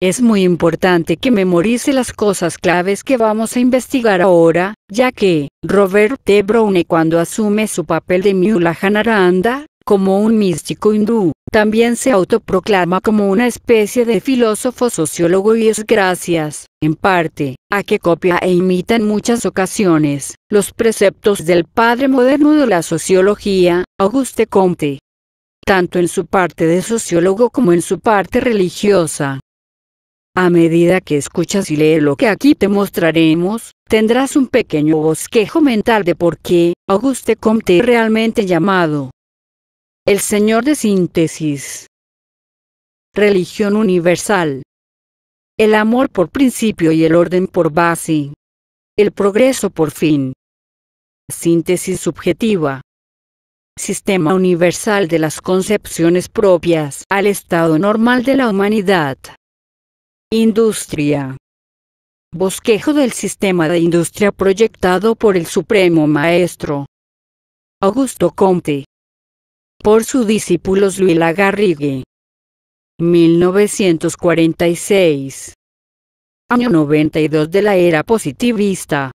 Es muy importante que memorice las cosas claves que vamos a investigar ahora, ya que, Robert T. Browne cuando asume su papel de Mula como un místico hindú, también se autoproclama como una especie de filósofo sociólogo y es gracias, en parte, a que copia e imita en muchas ocasiones, los preceptos del padre moderno de la sociología, Auguste Comte tanto en su parte de sociólogo como en su parte religiosa. A medida que escuchas y lees lo que aquí te mostraremos, tendrás un pequeño bosquejo mental de por qué Auguste Comte realmente llamado el Señor de Síntesis. Religión universal. El amor por principio y el orden por base. El progreso por fin. Síntesis subjetiva. Sistema universal de las concepciones propias al estado normal de la humanidad. Industria. Bosquejo del sistema de industria proyectado por el Supremo Maestro Augusto Comte. Por sus discípulos Luis Lagarrigue. 1946. Año 92 de la era positivista.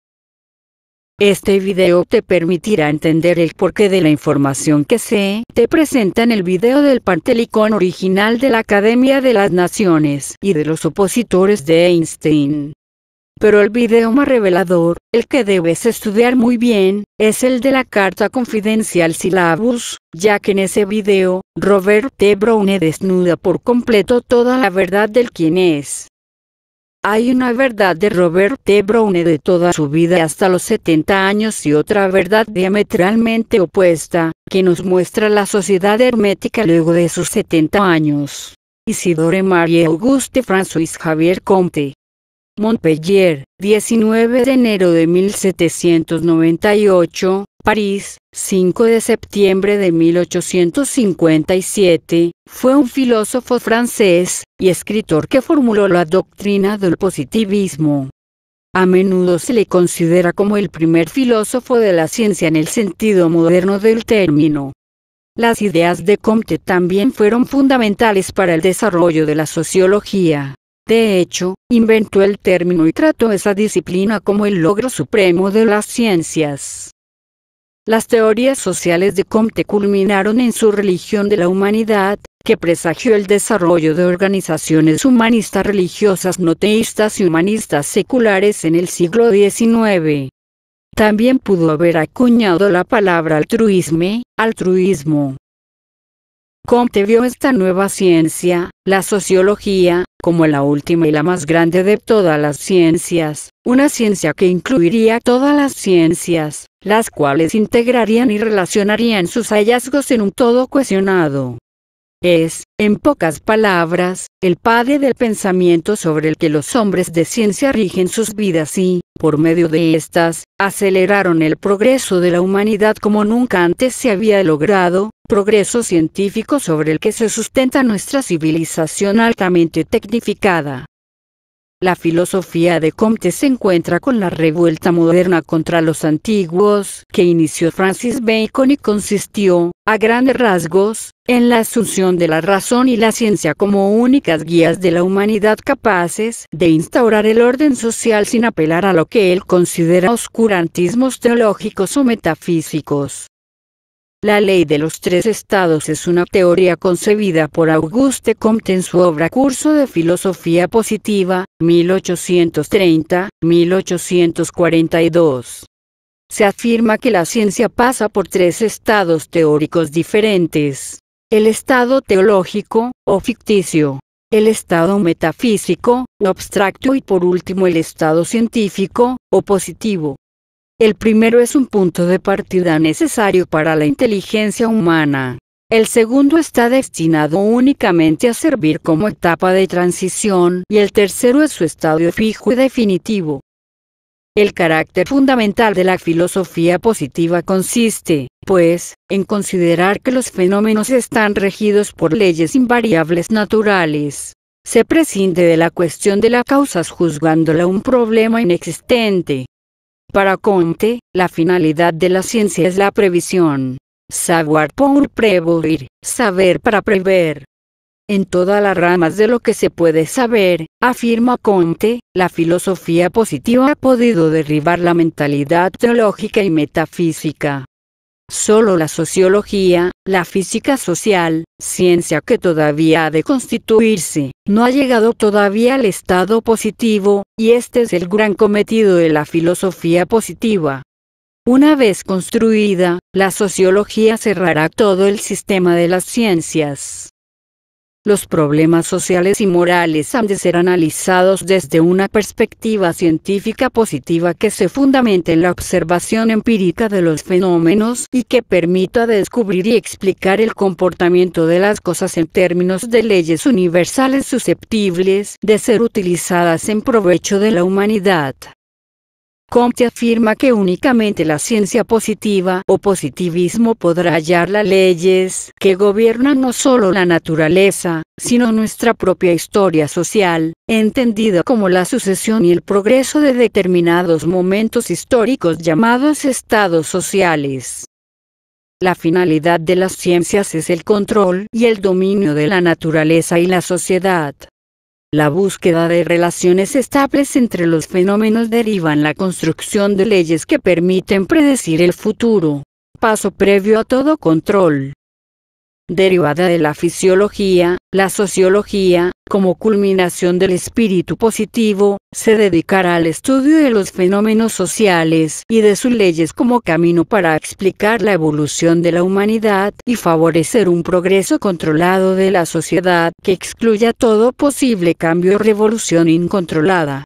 Este video te permitirá entender el porqué de la información que se te presenta en el video del Pantelicón original de la Academia de las Naciones y de los opositores de Einstein. Pero el video más revelador, el que debes estudiar muy bien, es el de la carta confidencial Syllabus, ya que en ese video, Robert T. Browne desnuda por completo toda la verdad del quién es. Hay una verdad de Robert de Browne de toda su vida hasta los 70 años y otra verdad diametralmente opuesta, que nos muestra la sociedad hermética luego de sus 70 años. Isidore Marie Auguste François Javier Comte. Montpellier, 19 de enero de 1798, París, 5 de septiembre de 1857, fue un filósofo francés y escritor que formuló la doctrina del positivismo. A menudo se le considera como el primer filósofo de la ciencia en el sentido moderno del término. Las ideas de Comte también fueron fundamentales para el desarrollo de la sociología. De hecho, inventó el término y trató esa disciplina como el logro supremo de las ciencias. Las teorías sociales de Comte culminaron en su religión de la humanidad, que presagió el desarrollo de organizaciones humanistas religiosas no teístas y humanistas seculares en el siglo XIX. También pudo haber acuñado la palabra altruisme, altruismo. Comte vio esta nueva ciencia, la sociología, como la última y la más grande de todas las ciencias, una ciencia que incluiría todas las ciencias, las cuales integrarían y relacionarían sus hallazgos en un todo cuestionado. Es, en pocas palabras, el padre del pensamiento sobre el que los hombres de ciencia rigen sus vidas y, por medio de éstas, aceleraron el progreso de la humanidad como nunca antes se había logrado, progreso científico sobre el que se sustenta nuestra civilización altamente tecnificada. La filosofía de Comte se encuentra con la revuelta moderna contra los antiguos que inició Francis Bacon y consistió, a grandes rasgos, en la asunción de la razón y la ciencia como únicas guías de la humanidad capaces de instaurar el orden social sin apelar a lo que él considera oscurantismos teológicos o metafísicos. La ley de los tres estados es una teoría concebida por Auguste Comte en su obra Curso de Filosofía Positiva, 1830-1842. Se afirma que la ciencia pasa por tres estados teóricos diferentes. El estado teológico, o ficticio. El estado metafísico, o abstracto y por último el estado científico, o positivo. El primero es un punto de partida necesario para la inteligencia humana. El segundo está destinado únicamente a servir como etapa de transición y el tercero es su estadio fijo y definitivo. El carácter fundamental de la filosofía positiva consiste, pues, en considerar que los fenómenos están regidos por leyes invariables naturales. Se prescinde de la cuestión de las causas juzgándola un problema inexistente, para Conte, la finalidad de la ciencia es la previsión. Savoir pour prévoir, saber para prever. En todas las ramas de lo que se puede saber, afirma Conte, la filosofía positiva ha podido derribar la mentalidad teológica y metafísica, Solo la sociología, la física social, ciencia que todavía ha de constituirse, no ha llegado todavía al estado positivo, y este es el gran cometido de la filosofía positiva. Una vez construida, la sociología cerrará todo el sistema de las ciencias. Los problemas sociales y morales han de ser analizados desde una perspectiva científica positiva que se fundamente en la observación empírica de los fenómenos y que permita descubrir y explicar el comportamiento de las cosas en términos de leyes universales susceptibles de ser utilizadas en provecho de la humanidad. Comte afirma que únicamente la ciencia positiva o positivismo podrá hallar las leyes que gobiernan no solo la naturaleza, sino nuestra propia historia social, entendida como la sucesión y el progreso de determinados momentos históricos llamados estados sociales. La finalidad de las ciencias es el control y el dominio de la naturaleza y la sociedad. La búsqueda de relaciones estables entre los fenómenos deriva en la construcción de leyes que permiten predecir el futuro, paso previo a todo control derivada de la fisiología, la sociología, como culminación del espíritu positivo, se dedicará al estudio de los fenómenos sociales y de sus leyes como camino para explicar la evolución de la humanidad y favorecer un progreso controlado de la sociedad que excluya todo posible cambio o revolución incontrolada.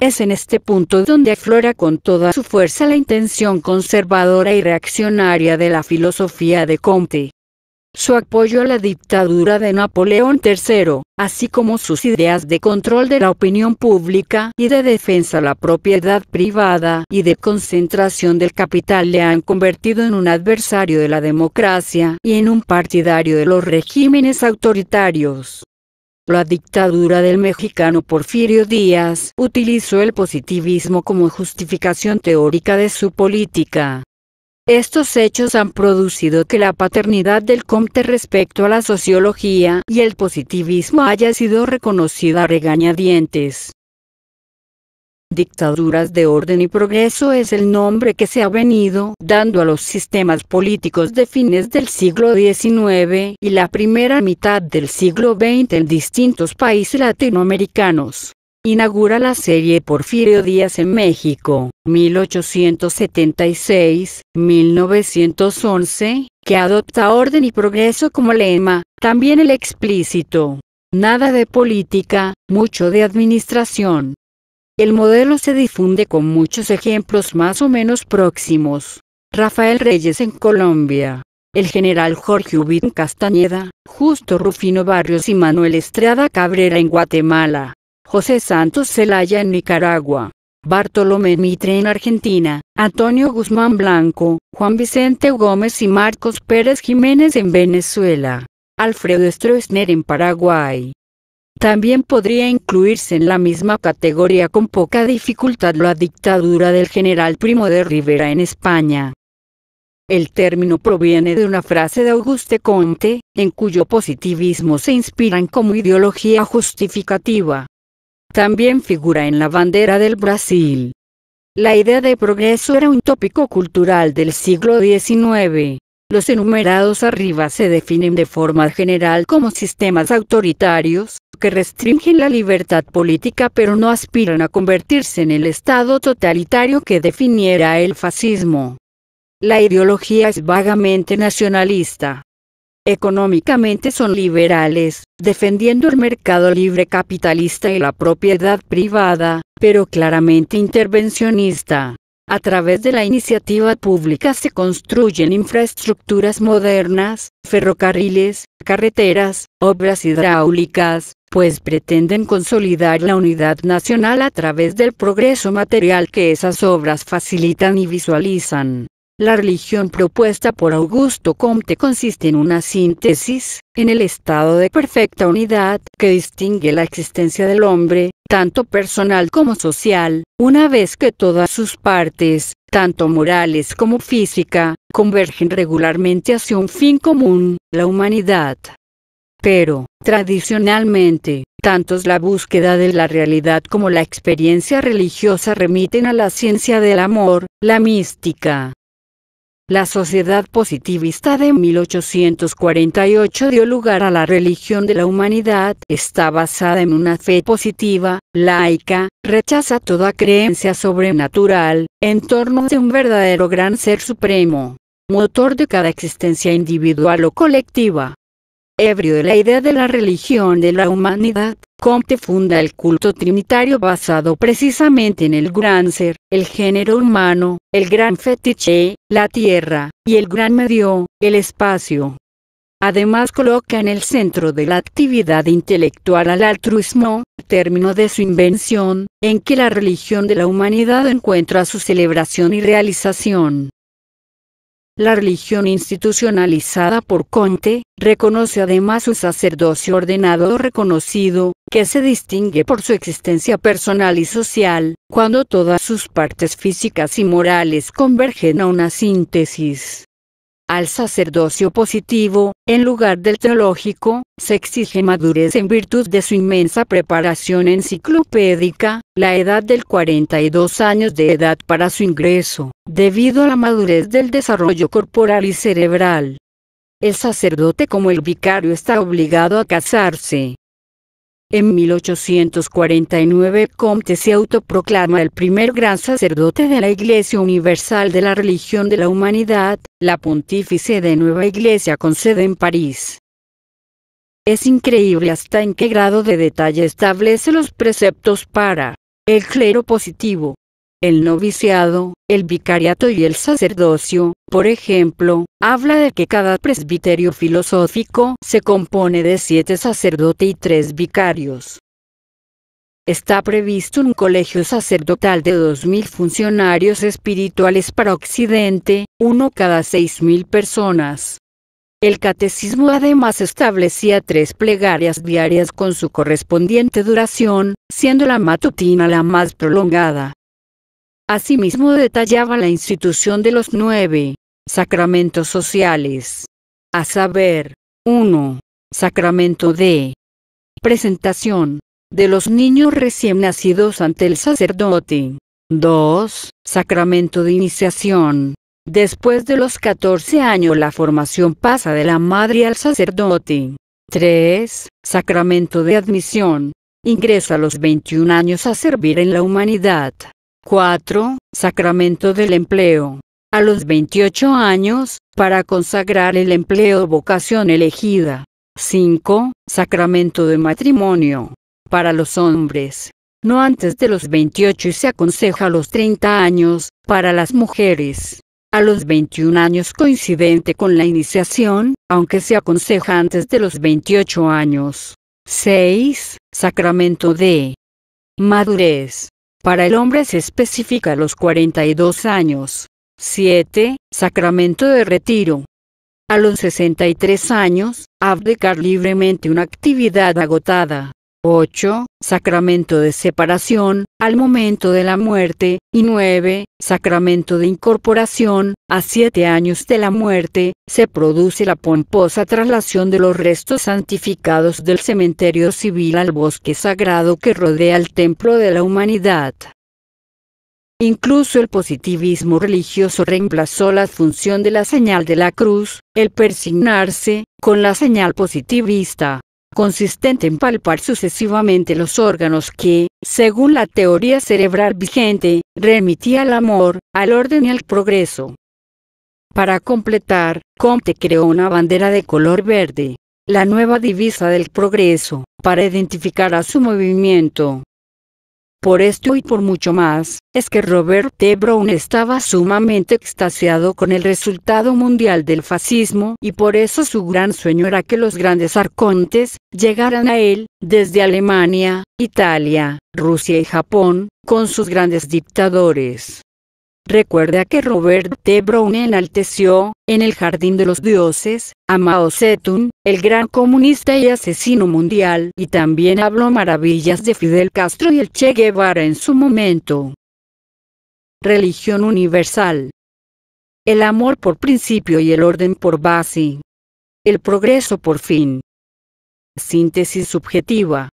Es en este punto donde aflora con toda su fuerza la intención conservadora y reaccionaria de la filosofía de Comte su apoyo a la dictadura de Napoleón III, así como sus ideas de control de la opinión pública y de defensa a la propiedad privada y de concentración del capital le han convertido en un adversario de la democracia y en un partidario de los regímenes autoritarios. La dictadura del mexicano Porfirio Díaz utilizó el positivismo como justificación teórica de su política. Estos hechos han producido que la paternidad del Comte respecto a la sociología y el positivismo haya sido reconocida regañadientes. Dictaduras de orden y progreso es el nombre que se ha venido dando a los sistemas políticos de fines del siglo XIX y la primera mitad del siglo XX en distintos países latinoamericanos inaugura la serie Porfirio Díaz en México, 1876-1911, que adopta orden y progreso como lema, también el explícito. Nada de política, mucho de administración. El modelo se difunde con muchos ejemplos más o menos próximos. Rafael Reyes en Colombia. El general Jorge Ubín Castañeda, Justo Rufino Barrios y Manuel Estrada Cabrera en Guatemala. José Santos Celaya en Nicaragua, Bartolomé Mitre en Argentina, Antonio Guzmán Blanco, Juan Vicente Gómez y Marcos Pérez Jiménez en Venezuela, Alfredo Stroessner en Paraguay. También podría incluirse en la misma categoría con poca dificultad la dictadura del general Primo de Rivera en España. El término proviene de una frase de Auguste Comte, en cuyo positivismo se inspiran como ideología justificativa. También figura en la bandera del Brasil. La idea de progreso era un tópico cultural del siglo XIX. Los enumerados arriba se definen de forma general como sistemas autoritarios, que restringen la libertad política pero no aspiran a convertirse en el Estado totalitario que definiera el fascismo. La ideología es vagamente nacionalista, Económicamente son liberales, defendiendo el mercado libre capitalista y la propiedad privada, pero claramente intervencionista. A través de la iniciativa pública se construyen infraestructuras modernas, ferrocarriles, carreteras, obras hidráulicas, pues pretenden consolidar la unidad nacional a través del progreso material que esas obras facilitan y visualizan. La religión propuesta por Augusto Comte consiste en una síntesis, en el estado de perfecta unidad, que distingue la existencia del hombre, tanto personal como social, una vez que todas sus partes, tanto morales como física, convergen regularmente hacia un fin común, la humanidad. Pero, tradicionalmente, tanto la búsqueda de la realidad como la experiencia religiosa remiten a la ciencia del amor, la mística, la sociedad positivista de 1848 dio lugar a la religión de la humanidad, está basada en una fe positiva, laica, rechaza toda creencia sobrenatural, en torno de un verdadero gran ser supremo, motor de cada existencia individual o colectiva. Ebrio de la idea de la religión de la humanidad, Comte funda el culto trinitario basado precisamente en el gran ser, el género humano, el gran fetiche, la tierra, y el gran medio, el espacio. Además coloca en el centro de la actividad intelectual al altruismo, término de su invención, en que la religión de la humanidad encuentra su celebración y realización. La religión institucionalizada por Conte, reconoce además su sacerdocio ordenado o reconocido, que se distingue por su existencia personal y social, cuando todas sus partes físicas y morales convergen a una síntesis. Al sacerdocio positivo, en lugar del teológico, se exige madurez en virtud de su inmensa preparación enciclopédica, la edad del 42 años de edad para su ingreso, debido a la madurez del desarrollo corporal y cerebral. El sacerdote como el vicario está obligado a casarse, en 1849 Comte se autoproclama el primer gran sacerdote de la Iglesia Universal de la Religión de la Humanidad, la pontífice de Nueva Iglesia con sede en París. Es increíble hasta en qué grado de detalle establece los preceptos para el clero positivo, el noviciado, el vicariato y el sacerdocio, por ejemplo, habla de que cada presbiterio filosófico se compone de siete sacerdotes y tres vicarios. Está previsto un colegio sacerdotal de 2.000 funcionarios espirituales para Occidente, uno cada 6.000 personas. El catecismo además establecía tres plegarias diarias con su correspondiente duración, siendo la matutina la más prolongada. Asimismo detallaba la institución de los nueve sacramentos sociales, a saber, 1. Sacramento de presentación de los niños recién nacidos ante el sacerdote. 2. Sacramento de iniciación. Después de los 14 años la formación pasa de la madre al sacerdote. 3. Sacramento de admisión. Ingresa a los 21 años a servir en la humanidad. 4. Sacramento del empleo. A los 28 años, para consagrar el empleo vocación elegida. 5. Sacramento de matrimonio. Para los hombres. No antes de los 28 y se aconseja a los 30 años, para las mujeres. A los 21 años coincidente con la iniciación, aunque se aconseja antes de los 28 años. 6. Sacramento de madurez. Para el hombre se especifica los 42 años. 7. Sacramento de retiro. A los 63 años, abdicar libremente una actividad agotada. 8. Sacramento de separación, al momento de la muerte, y 9. Sacramento de incorporación, a siete años de la muerte, se produce la pomposa traslación de los restos santificados del cementerio civil al bosque sagrado que rodea el templo de la humanidad. Incluso el positivismo religioso reemplazó la función de la señal de la cruz, el persignarse, con la señal positivista consistente en palpar sucesivamente los órganos que, según la teoría cerebral vigente, remitía al amor, al orden y al progreso. Para completar, Comte creó una bandera de color verde, la nueva divisa del progreso, para identificar a su movimiento. Por esto y por mucho más, es que Robert T. Brown estaba sumamente extasiado con el resultado mundial del fascismo y por eso su gran sueño era que los grandes arcontes llegaran a él, desde Alemania, Italia, Rusia y Japón, con sus grandes dictadores. Recuerda que Robert T. Brown enalteció, en el Jardín de los Dioses, a Mao Zedong, el gran comunista y asesino mundial, y también habló maravillas de Fidel Castro y el Che Guevara en su momento. Religión universal. El amor por principio y el orden por base. El progreso por fin. Síntesis subjetiva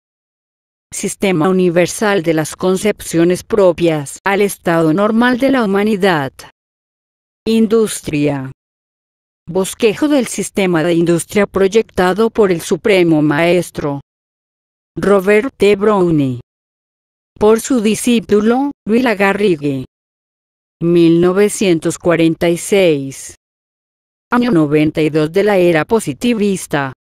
sistema universal de las concepciones propias al estado normal de la humanidad. Industria. Bosquejo del sistema de industria proyectado por el Supremo Maestro. Robert T. Browning. Por su discípulo, Luis Lagarrigue. 1946. Año 92 de la era positivista.